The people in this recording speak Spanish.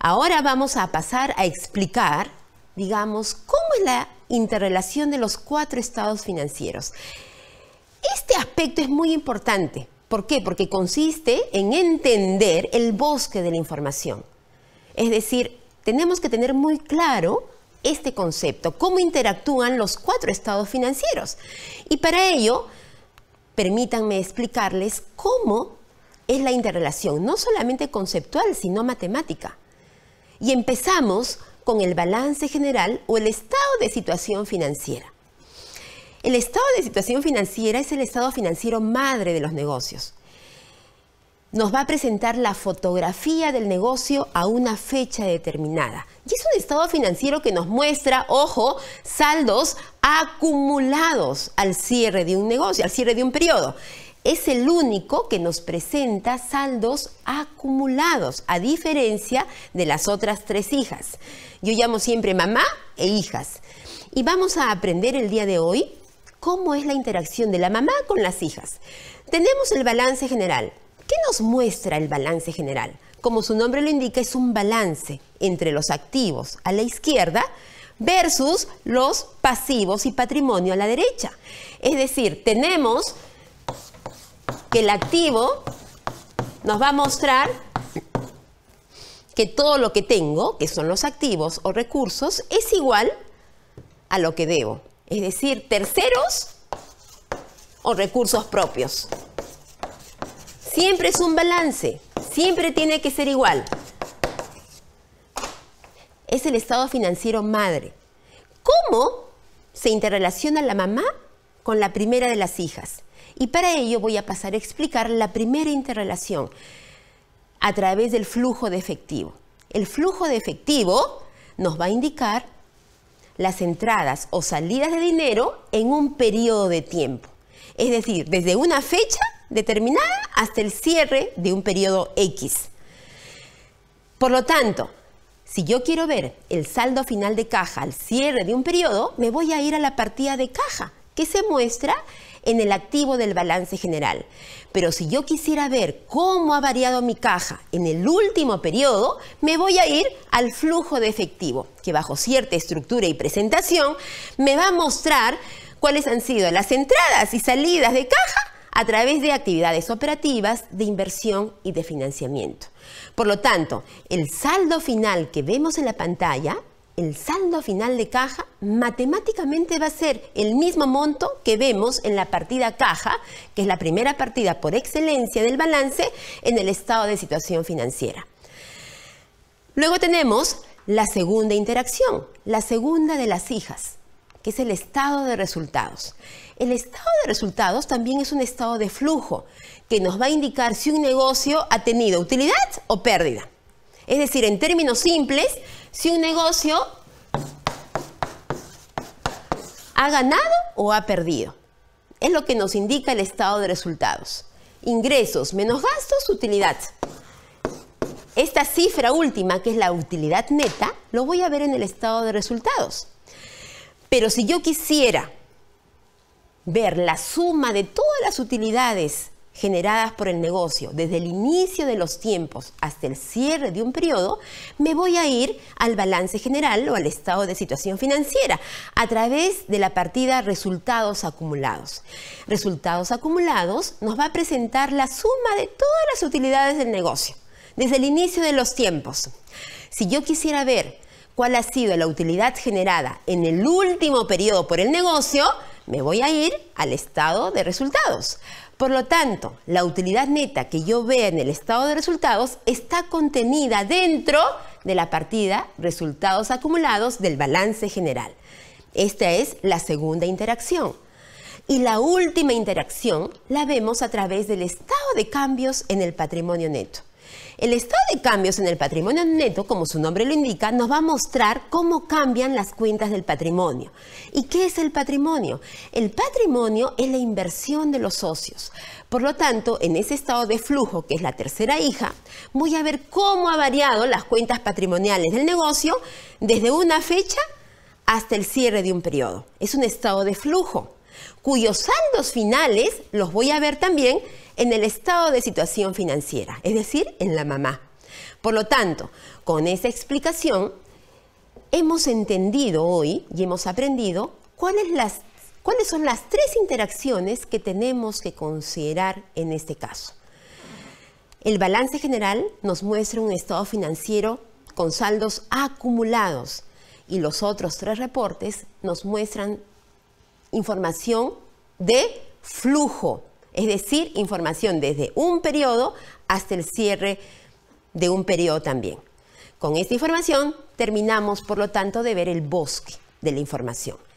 Ahora vamos a pasar a explicar, digamos, cómo es la interrelación de los cuatro estados financieros. Este aspecto es muy importante. ¿Por qué? Porque consiste en entender el bosque de la información. Es decir, tenemos que tener muy claro este concepto, cómo interactúan los cuatro estados financieros. Y para ello, permítanme explicarles cómo es la interrelación, no solamente conceptual, sino matemática y empezamos con el balance general o el estado de situación financiera. El estado de situación financiera es el estado financiero madre de los negocios. Nos va a presentar la fotografía del negocio a una fecha determinada. Y es un estado financiero que nos muestra, ojo, saldos acumulados al cierre de un negocio, al cierre de un periodo es el único que nos presenta saldos acumulados, a diferencia de las otras tres hijas. Yo llamo siempre mamá e hijas. Y vamos a aprender el día de hoy cómo es la interacción de la mamá con las hijas. Tenemos el balance general. ¿Qué nos muestra el balance general? Como su nombre lo indica, es un balance entre los activos a la izquierda versus los pasivos y patrimonio a la derecha. Es decir, tenemos que el activo nos va a mostrar que todo lo que tengo, que son los activos o recursos, es igual a lo que debo. Es decir, terceros o recursos propios. Siempre es un balance, siempre tiene que ser igual. Es el estado financiero madre. ¿Cómo se interrelaciona la mamá con la primera de las hijas. Y para ello voy a pasar a explicar la primera interrelación a través del flujo de efectivo. El flujo de efectivo nos va a indicar las entradas o salidas de dinero en un periodo de tiempo. Es decir, desde una fecha determinada hasta el cierre de un periodo X. Por lo tanto, si yo quiero ver el saldo final de caja al cierre de un periodo, me voy a ir a la partida de caja que se muestra en el activo del balance general. Pero si yo quisiera ver cómo ha variado mi caja en el último periodo, me voy a ir al flujo de efectivo, que bajo cierta estructura y presentación me va a mostrar cuáles han sido las entradas y salidas de caja a través de actividades operativas, de inversión y de financiamiento. Por lo tanto, el saldo final que vemos en la pantalla el saldo final de caja matemáticamente va a ser el mismo monto que vemos en la partida caja, que es la primera partida por excelencia del balance en el estado de situación financiera. Luego tenemos la segunda interacción, la segunda de las hijas, que es el estado de resultados. El estado de resultados también es un estado de flujo que nos va a indicar si un negocio ha tenido utilidad o pérdida. Es decir, en términos simples, si un negocio ha ganado o ha perdido. Es lo que nos indica el estado de resultados. Ingresos menos gastos, utilidad. Esta cifra última, que es la utilidad neta, lo voy a ver en el estado de resultados. Pero si yo quisiera ver la suma de todas las utilidades generadas por el negocio desde el inicio de los tiempos hasta el cierre de un periodo, me voy a ir al balance general o al estado de situación financiera a través de la partida resultados acumulados. Resultados acumulados nos va a presentar la suma de todas las utilidades del negocio desde el inicio de los tiempos. Si yo quisiera ver cuál ha sido la utilidad generada en el último periodo por el negocio, me voy a ir al estado de resultados. Por lo tanto, la utilidad neta que yo vea en el estado de resultados está contenida dentro de la partida resultados acumulados del balance general. Esta es la segunda interacción. Y la última interacción la vemos a través del estado de cambios en el patrimonio neto. El estado de cambios en el patrimonio neto, como su nombre lo indica, nos va a mostrar cómo cambian las cuentas del patrimonio. ¿Y qué es el patrimonio? El patrimonio es la inversión de los socios. Por lo tanto, en ese estado de flujo, que es la tercera hija, voy a ver cómo ha variado las cuentas patrimoniales del negocio desde una fecha hasta el cierre de un periodo. Es un estado de flujo, cuyos saldos finales los voy a ver también en el estado de situación financiera, es decir, en la mamá. Por lo tanto, con esa explicación, hemos entendido hoy y hemos aprendido cuáles, cuáles son las tres interacciones que tenemos que considerar en este caso. El balance general nos muestra un estado financiero con saldos acumulados y los otros tres reportes nos muestran información de flujo, es decir, información desde un periodo hasta el cierre de un periodo también. Con esta información terminamos, por lo tanto, de ver el bosque de la información.